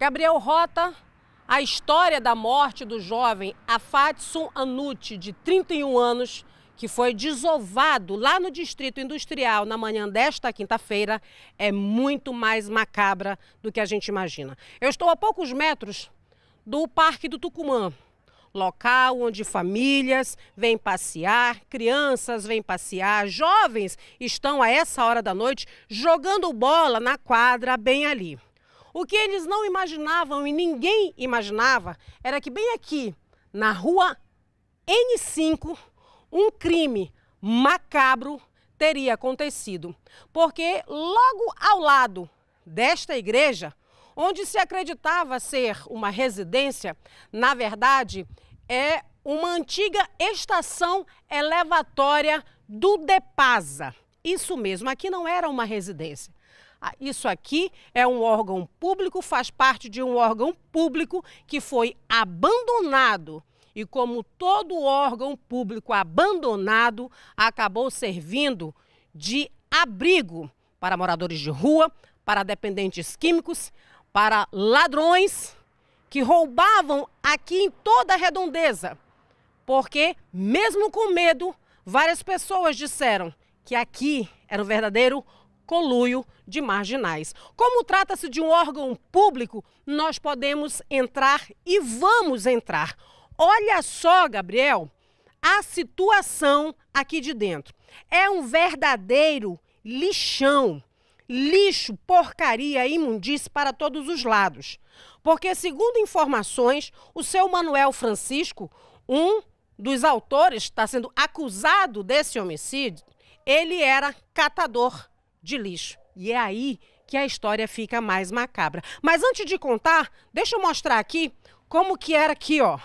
Gabriel Rota, a história da morte do jovem Afatson Anuti, de 31 anos, que foi desovado lá no Distrito Industrial na manhã desta quinta-feira, é muito mais macabra do que a gente imagina. Eu estou a poucos metros do Parque do Tucumã, local onde famílias vêm passear, crianças vêm passear, jovens estão a essa hora da noite jogando bola na quadra bem ali. O que eles não imaginavam e ninguém imaginava era que bem aqui, na rua N5, um crime macabro teria acontecido. Porque logo ao lado desta igreja, onde se acreditava ser uma residência, na verdade é uma antiga estação elevatória do Depasa. Isso mesmo, aqui não era uma residência. Ah, isso aqui é um órgão público, faz parte de um órgão público que foi abandonado. E como todo órgão público abandonado, acabou servindo de abrigo para moradores de rua, para dependentes químicos, para ladrões que roubavam aqui em toda a redondeza. Porque, mesmo com medo, várias pessoas disseram que aqui era o verdadeiro coluio de marginais. Como trata-se de um órgão público, nós podemos entrar e vamos entrar. Olha só, Gabriel, a situação aqui de dentro. É um verdadeiro lixão. Lixo, porcaria, imundice para todos os lados. Porque, segundo informações, o seu Manuel Francisco, um dos autores, está sendo acusado desse homicídio, ele era catador de lixo. E é aí que a história fica mais macabra. Mas antes de contar, deixa eu mostrar aqui como que era aqui, ó.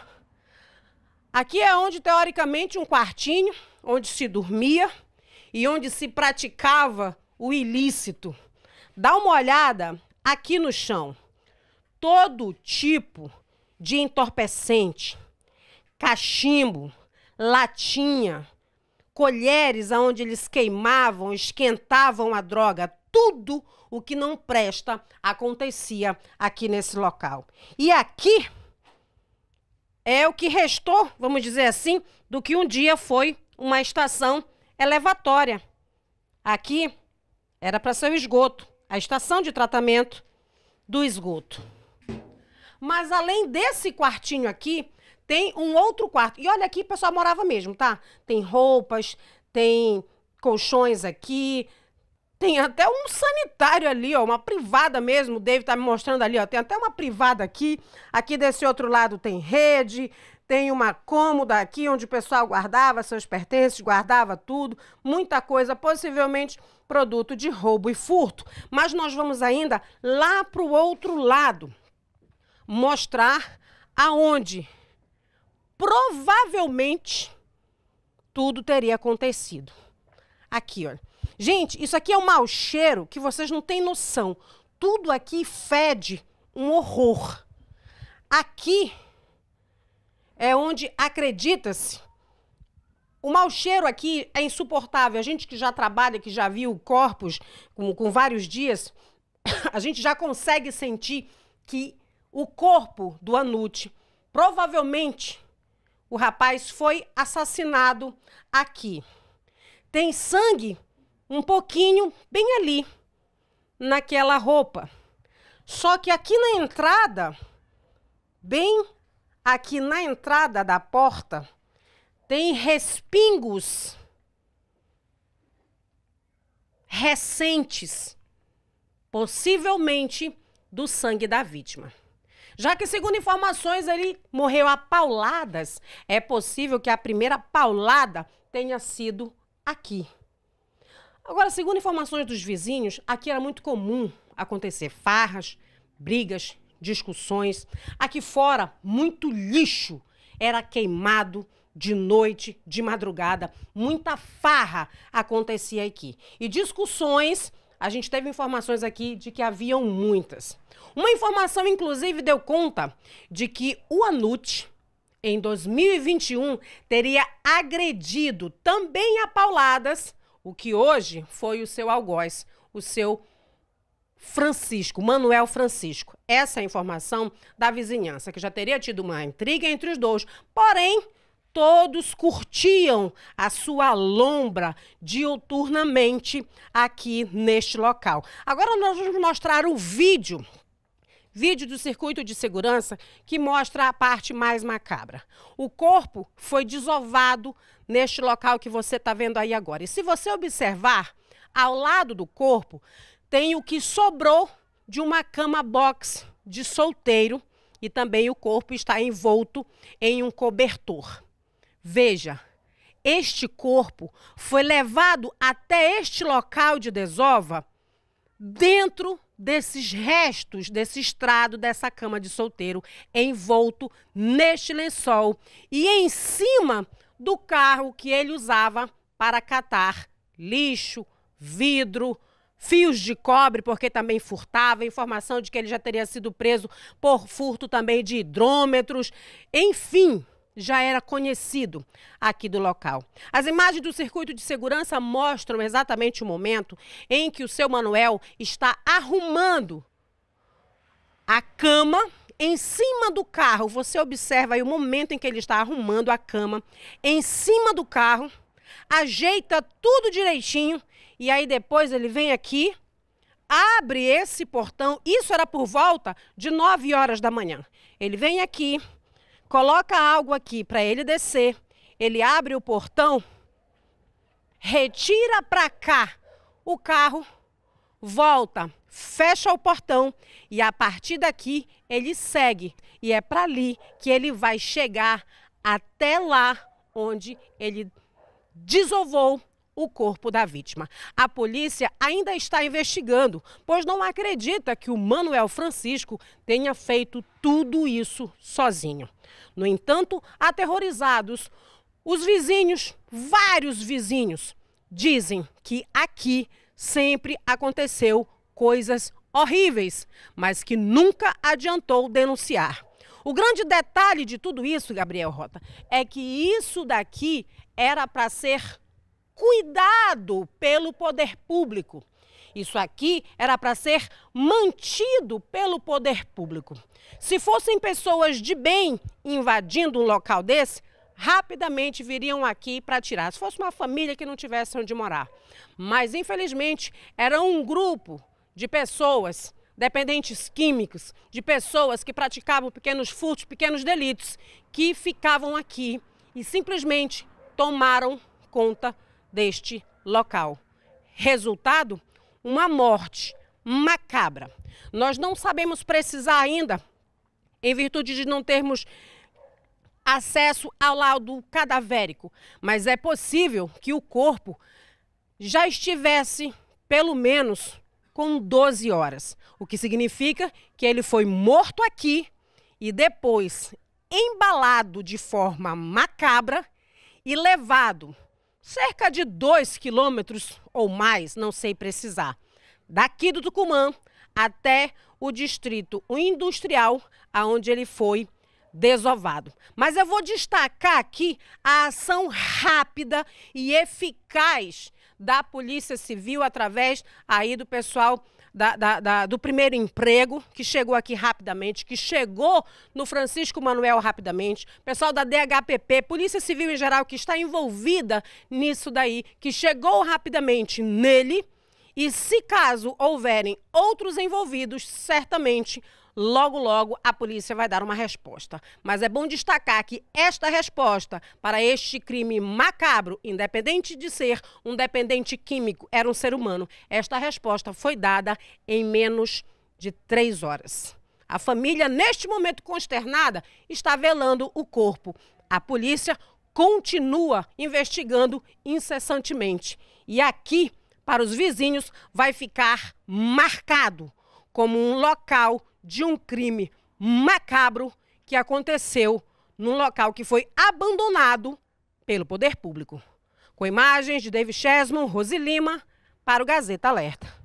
Aqui é onde teoricamente um quartinho, onde se dormia e onde se praticava o ilícito. Dá uma olhada aqui no chão. Todo tipo de entorpecente, cachimbo, latinha, colheres aonde eles queimavam, esquentavam a droga, tudo o que não presta acontecia aqui nesse local. E aqui é o que restou, vamos dizer assim, do que um dia foi uma estação elevatória. Aqui era para ser o esgoto, a estação de tratamento do esgoto. Mas além desse quartinho aqui, tem um outro quarto. E olha aqui, o pessoal morava mesmo, tá? Tem roupas, tem colchões aqui, tem até um sanitário ali, ó, uma privada mesmo. O David tá me mostrando ali, ó. Tem até uma privada aqui. Aqui desse outro lado tem rede, tem uma cômoda aqui onde o pessoal guardava seus pertences, guardava tudo, muita coisa, possivelmente produto de roubo e furto. Mas nós vamos ainda lá para o outro lado mostrar aonde provavelmente tudo teria acontecido. Aqui, olha. Gente, isso aqui é um mau cheiro que vocês não têm noção. Tudo aqui fede um horror. Aqui é onde acredita-se. O mau cheiro aqui é insuportável. A gente que já trabalha, que já viu corpos com, com vários dias, a gente já consegue sentir que o corpo do Anute provavelmente o rapaz foi assassinado aqui. Tem sangue um pouquinho bem ali, naquela roupa. Só que aqui na entrada, bem aqui na entrada da porta, tem respingos recentes, possivelmente do sangue da vítima já que, segundo informações, ele morreu a pauladas, é possível que a primeira paulada tenha sido aqui. Agora, segundo informações dos vizinhos, aqui era muito comum acontecer farras, brigas, discussões. Aqui fora, muito lixo era queimado de noite, de madrugada. Muita farra acontecia aqui. E discussões a gente teve informações aqui de que haviam muitas. Uma informação, inclusive, deu conta de que o Anut, em 2021, teria agredido também a pauladas o que hoje foi o seu algoz, o seu Francisco, Manuel Francisco. Essa é a informação da vizinhança, que já teria tido uma intriga entre os dois. Porém, todos curtiam a sua lombra diuturnamente aqui neste local. Agora nós vamos mostrar o vídeo vídeo do circuito de segurança que mostra a parte mais macabra. O corpo foi desovado neste local que você está vendo aí agora. E se você observar, ao lado do corpo tem o que sobrou de uma cama box de solteiro e também o corpo está envolto em um cobertor. Veja, este corpo foi levado até este local de desova dentro desses restos, desse estrado, dessa cama de solteiro, envolto neste lençol e em cima do carro que ele usava para catar lixo, vidro, fios de cobre, porque também furtava, informação de que ele já teria sido preso por furto também de hidrômetros, enfim já era conhecido aqui do local. As imagens do circuito de segurança mostram exatamente o momento em que o seu Manuel está arrumando a cama em cima do carro. Você observa aí o momento em que ele está arrumando a cama em cima do carro, ajeita tudo direitinho e aí depois ele vem aqui abre esse portão, isso era por volta de 9 horas da manhã. Ele vem aqui, coloca algo aqui para ele descer, ele abre o portão, retira para cá o carro, volta, fecha o portão e a partir daqui ele segue. E é para ali que ele vai chegar até lá onde ele desovou o corpo da vítima. A polícia ainda está investigando, pois não acredita que o Manuel Francisco tenha feito tudo isso sozinho. No entanto, aterrorizados, os vizinhos, vários vizinhos, dizem que aqui sempre aconteceu coisas horríveis, mas que nunca adiantou denunciar. O grande detalhe de tudo isso, Gabriel Rota, é que isso daqui era para ser cuidado pelo poder público. Isso aqui era para ser mantido pelo poder público. Se fossem pessoas de bem invadindo um local desse, rapidamente viriam aqui para tirar. Se fosse uma família que não tivesse onde morar. Mas, infelizmente, era um grupo de pessoas dependentes químicos, de pessoas que praticavam pequenos furtos, pequenos delitos, que ficavam aqui e simplesmente tomaram conta deste local. Resultado? Uma morte macabra. Nós não sabemos precisar ainda, em virtude de não termos acesso ao laudo cadavérico, mas é possível que o corpo já estivesse, pelo menos, com 12 horas, o que significa que ele foi morto aqui e depois embalado de forma macabra e levado cerca de 2 quilômetros ou mais, não sei precisar, daqui do Tucumã até o distrito industrial, aonde ele foi desovado. Mas eu vou destacar aqui a ação rápida e eficaz da Polícia Civil através aí do pessoal da, da, da, do primeiro emprego, que chegou aqui rapidamente, que chegou no Francisco Manuel rapidamente, pessoal da DHPP, Polícia Civil em geral, que está envolvida nisso daí, que chegou rapidamente nele. E se caso houverem outros envolvidos, certamente Logo, logo, a polícia vai dar uma resposta. Mas é bom destacar que esta resposta para este crime macabro, independente de ser um dependente químico, era um ser humano, esta resposta foi dada em menos de três horas. A família, neste momento consternada, está velando o corpo. A polícia continua investigando incessantemente. E aqui, para os vizinhos, vai ficar marcado como um local de um crime macabro que aconteceu num local que foi abandonado pelo poder público. Com imagens de David Chesman, Rose Lima, para o Gazeta Alerta.